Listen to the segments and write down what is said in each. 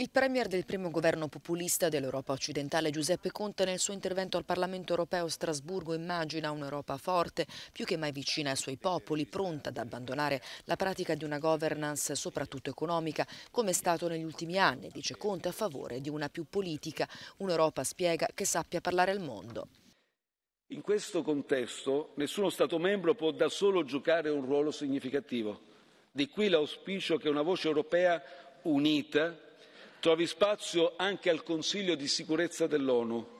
Il premier del primo governo populista dell'Europa occidentale Giuseppe Conte nel suo intervento al Parlamento europeo a Strasburgo immagina un'Europa forte, più che mai vicina ai suoi popoli, pronta ad abbandonare la pratica di una governance soprattutto economica, come è stato negli ultimi anni, dice Conte a favore di una più politica, un'Europa spiega che sappia parlare al mondo. In questo contesto nessuno Stato membro può da solo giocare un ruolo significativo, di qui l'auspicio che una voce europea unita trovi spazio anche al Consiglio di sicurezza dell'ONU.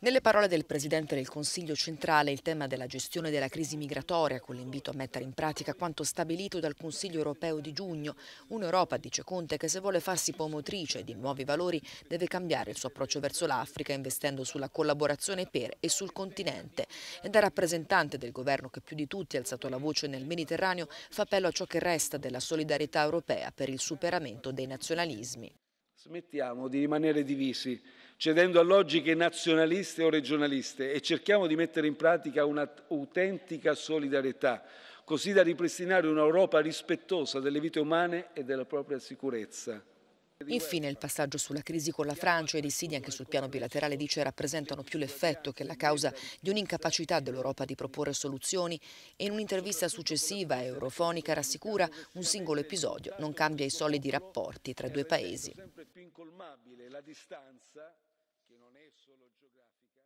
Nelle parole del Presidente del Consiglio centrale il tema della gestione della crisi migratoria con l'invito a mettere in pratica quanto stabilito dal Consiglio europeo di giugno. Un'Europa, dice Conte, che se vuole farsi pomotrice di nuovi valori deve cambiare il suo approccio verso l'Africa investendo sulla collaborazione per e sul continente. E da rappresentante del governo che più di tutti ha alzato la voce nel Mediterraneo fa appello a ciò che resta della solidarietà europea per il superamento dei nazionalismi. Smettiamo di rimanere divisi, cedendo a logiche nazionaliste o regionaliste e cerchiamo di mettere in pratica un'autentica solidarietà, così da ripristinare un'Europa rispettosa delle vite umane e della propria sicurezza. Infine il passaggio sulla crisi con la Francia e i dissidi anche sul piano bilaterale dice rappresentano più l'effetto che la causa di un'incapacità dell'Europa di proporre soluzioni e in un'intervista successiva a Eurofonica rassicura un singolo episodio non cambia i solidi rapporti tra i due paesi insormontabile la distanza, che non è solo geografica,